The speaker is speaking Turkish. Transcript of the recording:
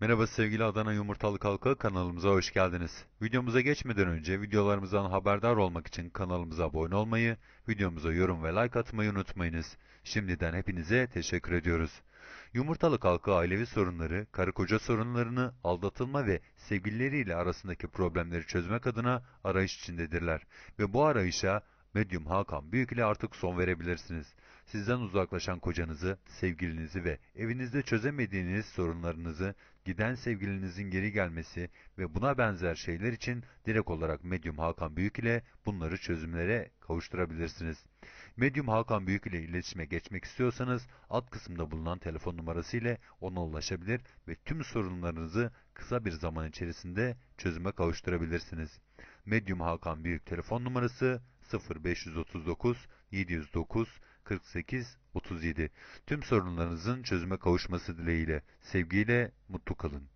Merhaba sevgili Adana Yumurtalı halkı kanalımıza hoş geldiniz. Videomuza geçmeden önce videolarımızdan haberdar olmak için kanalımıza abone olmayı, videomuza yorum ve like atmayı unutmayınız. Şimdiden hepinize teşekkür ediyoruz. Yumurtalı halkı ailevi sorunları, karı koca sorunlarını, aldatılma ve sevgilileriyle arasındaki problemleri çözmek adına arayış içindedirler. Ve bu arayışa Medyum Hakan Büyük ile artık son verebilirsiniz. Sizden uzaklaşan kocanızı, sevgilinizi ve evinizde çözemediğiniz sorunlarınızı, giden sevgilinizin geri gelmesi ve buna benzer şeyler için direkt olarak medyum Hakan Büyük ile bunları çözümlere kavuşturabilirsiniz. Medyum Hakan Büyük ile iletişime geçmek istiyorsanız alt kısımda bulunan telefon numarası ile ona ulaşabilir ve tüm sorunlarınızı kısa bir zaman içerisinde çözüme kavuşturabilirsiniz. Medyum Hakan Büyük telefon numarası 0539 709 48 37. Tüm sorunlarınızın çözüme kavuşması dileğiyle sevgiyle mutlu kalın.